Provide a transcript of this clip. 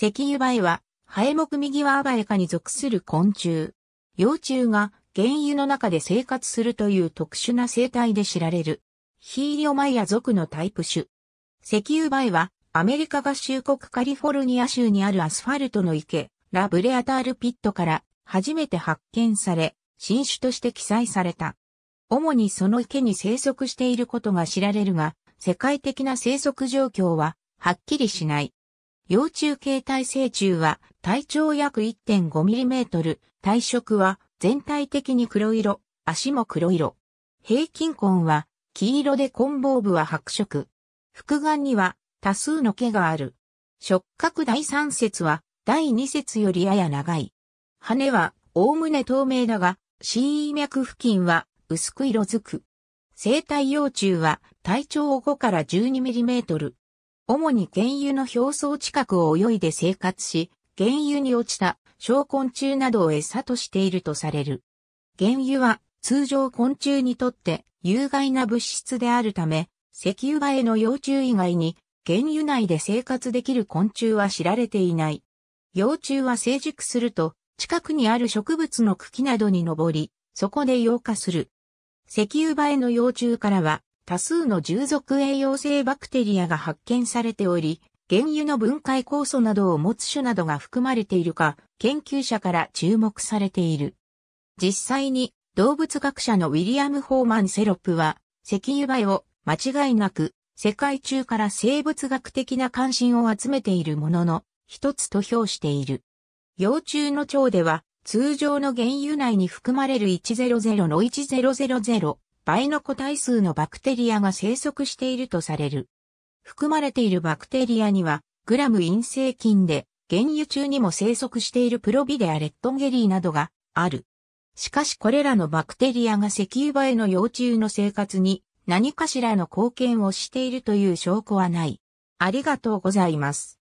石油バエは、ハエ目右アバエ科に属する昆虫。幼虫が原油の中で生活するという特殊な生態で知られる。ヒーリオマイア属のタイプ種。石油バエは、アメリカ合衆国カリフォルニア州にあるアスファルトの池、ラブレアタールピットから初めて発見され、新種として記載された。主にその池に生息していることが知られるが、世界的な生息状況ははっきりしない。幼虫形態成虫は体長約 1.5mm、体色は全体的に黒色、足も黒色。平均根は黄色で根棒部は白色。腹眼には多数の毛がある。触覚第3節は第2節よりやや長い。羽はおおむね透明だが、心脈付近は薄く色づく。生体幼虫は体長5から12ミリメートル、主に原油の表層近くを泳いで生活し、原油に落ちた小昆虫などを餌としているとされる。原油は通常昆虫にとって有害な物質であるため、石油場への幼虫以外に原油内で生活できる昆虫は知られていない。幼虫は成熟すると近くにある植物の茎などに登り、そこで溶化する。石油場への幼虫からは多数の従属栄養性バクテリアが発見されており、原油の分解酵素などを持つ種などが含まれているか、研究者から注目されている。実際に、動物学者のウィリアム・ホーマン・セロップは、石油灰を間違いなく、世界中から生物学的な関心を集めているものの、一つと評している。幼虫の腸では、通常の原油内に含まれる100の10000倍の個体数のバクテリアが生息しているとされる。含まれているバクテリアには、グラム陰性菌で、原油中にも生息しているプロビデア・レットンゲリーなどがある。しかしこれらのバクテリアが石油場への幼虫の生活に何かしらの貢献をしているという証拠はない。ありがとうございます。